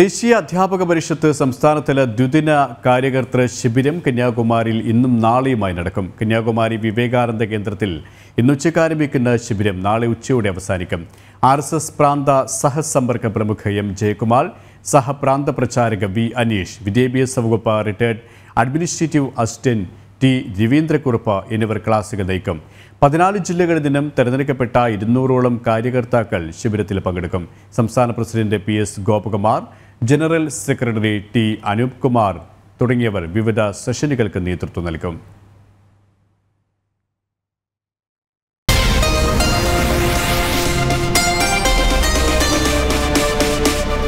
ദേശീയ അധ്യാപക പരിഷത്ത് സംസ്ഥാനതല ദ്വിദിന കാര്യകർത്തൃ ശിബിരം കന്യാകുമാരിയിൽ ഇന്നും നാളെയുമായി നടക്കും കന്യാകുമാരി വിവേകാനന്ദ കേന്ദ്രത്തിൽ ഉച്ചയ്ക്ക് ആരംഭിക്കുന്ന ശിബിരം നാളെ ഉച്ചയോടെ അവസാനിക്കും ആർ എസ് എസ് പ്രാന്ത സഹസമ്പർക്ക പ്രമുഖ എം ജയകുമാർ സഹപ്രാന്ത പ്രചാരക വി അനീഷ് വിദ്യാഭ്യാസ വകുപ്പ് retired administrative assistant T Raveendrakurup എന്നിവർ ക്ലാസുകൾ നയിക്കും പതിനാല് ജില്ലകളിൽ നിന്നും തെരഞ്ഞെടുക്കപ്പെട്ട ഇരുന്നൂറോളം കാര്യകർത്താക്കൾ ശിബിരത്തിൽ പങ്കെടുക്കും സംസ്ഥാന president P S Gopakumar general secretary T Anoop Kumar തുടങ്ങിയവർ വിവിധ സെഷനുകൾക്ക് നേതൃത്വം നൽകും